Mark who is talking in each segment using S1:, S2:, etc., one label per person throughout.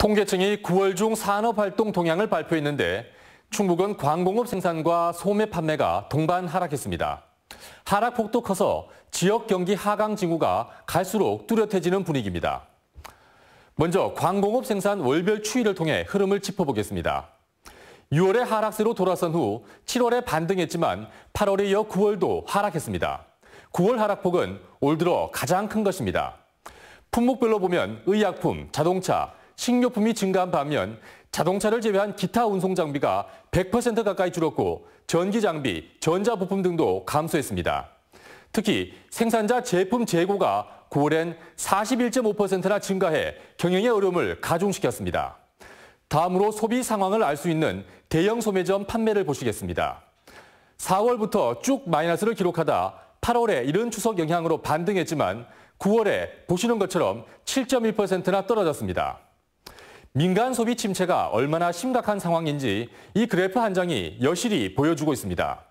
S1: 통계청이 9월 중 산업활동 동향을 발표했는데 충북은 광공업 생산과 소매 판매가 동반 하락했습니다. 하락폭도 커서 지역 경기 하강 징후가 갈수록 뚜렷해지는 분위기입니다. 먼저 광공업 생산 월별 추이를 통해 흐름을 짚어보겠습니다. 6월에 하락세로 돌아선 후 7월에 반등했지만 8월에 이어 9월도 하락했습니다. 9월 하락폭은 올 들어 가장 큰 것입니다. 품목별로 보면 의약품, 자동차, 식료품이 증가한 반면 자동차를 제외한 기타 운송 장비가 100% 가까이 줄었고 전기 장비, 전자 부품 등도 감소했습니다. 특히 생산자 제품 재고가 9월엔 41.5%나 증가해 경영의 어려움을 가중시켰습니다. 다음으로 소비 상황을 알 수 있는 대형 소매점 판매를 보시겠습니다. 4월부터 쭉 마이너스를 기록하다 8월에 이른 추석 영향으로 반등했지만 9월에 보시는 것처럼 7.1%나 떨어졌습니다. 민간 소비 침체가 얼마나 심각한 상황인지 이 그래프 한 장이 여실히 보여주고 있습니다.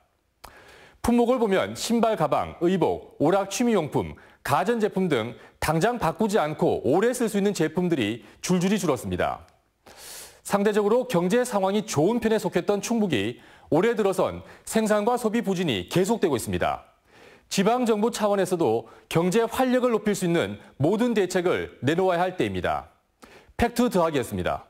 S1: 품목을 보면 신발, 가방, 의복, 오락, 취미용품, 가전제품 등 당장 바꾸지 않고 오래 쓸 수 있는 제품들이 줄줄이 줄었습니다. 상대적으로 경제 상황이 좋은 편에 속했던 충북이 올해 들어선 생산과 소비 부진이 계속되고 있습니다. 지방정부 차원에서도 경제 활력을 높일 수 있는 모든 대책을 내놓아야 할 때입니다. 팩트 더하기였습니다.